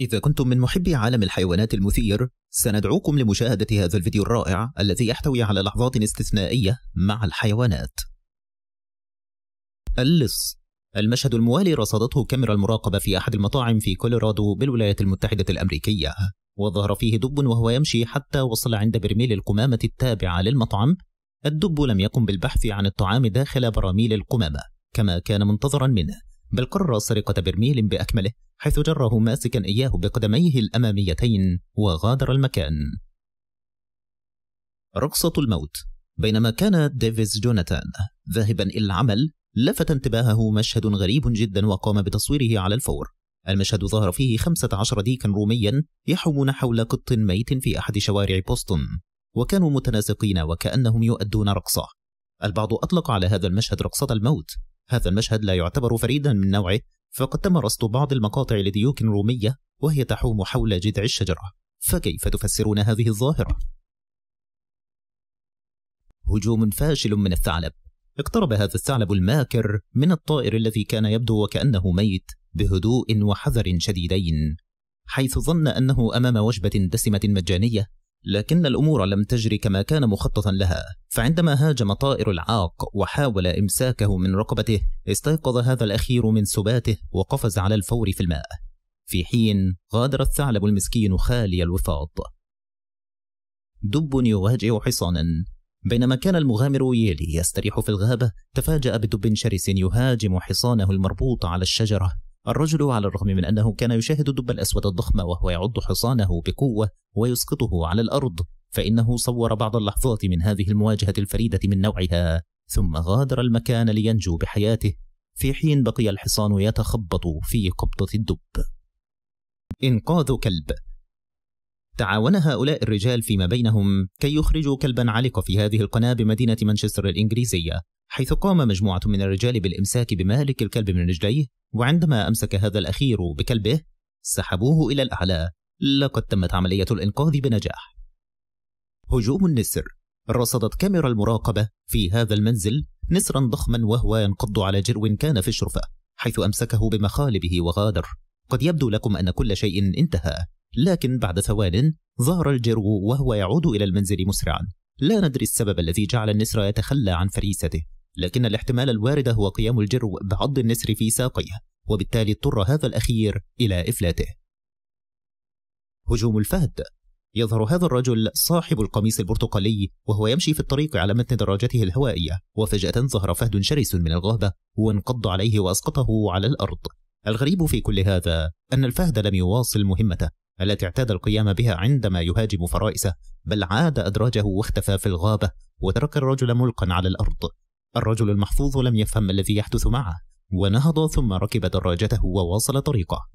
إذا كنتم من محبي عالم الحيوانات المثير سندعوكم لمشاهدة هذا الفيديو الرائع الذي يحتوي على لحظات استثنائية مع الحيوانات اللص المشهد الموالي رصدته كاميرا المراقبة في أحد المطاعم في كولورادو بالولايات المتحدة الأمريكية وظهر فيه دب وهو يمشي حتى وصل عند برميل القمامة التابعة للمطعم الدب لم يقم بالبحث عن الطعام داخل براميل القمامة كما كان منتظرا منه بل قرر سرقة برميل بأكمله حيث جره ماسكا إياه بقدميه الأماميتين وغادر المكان رقصة الموت بينما كان ديفيز جوناثان ذاهبا إلى العمل لفت انتباهه مشهد غريب جدا وقام بتصويره على الفور المشهد ظهر فيه 15 ديكا روميا يحومون حول قط ميت في أحد شوارع بوسطن وكانوا متناسقين وكأنهم يؤدون رقصة البعض أطلق على هذا المشهد رقصة الموت هذا المشهد لا يعتبر فريدا من نوعه فقد تم رصد بعض المقاطع لديوك رومية وهي تحوم حول جذع الشجرة فكيف تفسرون هذه الظاهرة؟ هجوم فاشل من الثعلب اقترب هذا الثعلب الماكر من الطائر الذي كان يبدو وكأنه ميت بهدوء وحذر شديدين حيث ظن أنه أمام وجبة دسمة مجانية لكن الأمور لم تجري كما كان مخططا لها فعندما هاجم طائر العاق وحاول إمساكه من رقبته استيقظ هذا الأخير من سباته وقفز على الفور في الماء في حين غادر الثعلب المسكين خالي الوفاض دب يواجه حصانا بينما كان المغامر ييلي يستريح في الغابة تفاجأ بدب شرس يهاجم حصانه المربوط على الشجرة الرجل على الرغم من أنه كان يشاهد الدب الأسود الضخم وهو يعض حصانه بقوة ويسقطه على الأرض فإنه صور بعض اللحظات من هذه المواجهة الفريدة من نوعها ثم غادر المكان لينجو بحياته في حين بقي الحصان يتخبط في قبضة الدب إنقاذ كلب تعاون هؤلاء الرجال فيما بينهم كي يخرجوا كلبا علق في هذه القناة بمدينة مانشستر الإنجليزية حيث قام مجموعة من الرجال بالإمساك بمالك الكلب من رجليه وعندما أمسك هذا الأخير بكلبه سحبوه إلى الأعلى لقد تمت عملية الإنقاذ بنجاح هجوم النسر رصدت كاميرا المراقبة في هذا المنزل نسرا ضخما وهو ينقض على جرو كان في الشرفة حيث أمسكه بمخالبه وغادر قد يبدو لكم أن كل شيء انتهى لكن بعد ثوان ظهر الجرو وهو يعود إلى المنزل مسرعا لا ندري السبب الذي جعل النسر يتخلى عن فريسته لكن الاحتمال الوارد هو قيام الجرو بعض النسر في ساقيه وبالتالي اضطر هذا الأخير إلى إفلاته هجوم الفهد يظهر هذا الرجل صاحب القميص البرتقالي وهو يمشي في الطريق على متن دراجته الهوائية وفجأة ظهر فهد شرس من الغابة وانقض عليه وأسقطه على الأرض الغريب في كل هذا أن الفهد لم يواصل مهمته التي اعتاد القيام بها عندما يهاجم فرائسه بل عاد أدراجه واختفى في الغابة وترك الرجل ملقا على الأرض الرجل المحفوظ لم يفهم الذي يحدث معه ونهض ثم ركب دراجته وواصل طريقه